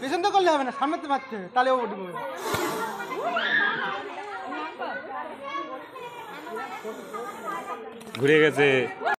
পেছন তো করলে হবে না সামনে তো মারতে হবে তাহলে ও উঠবে ঘুরে গেছে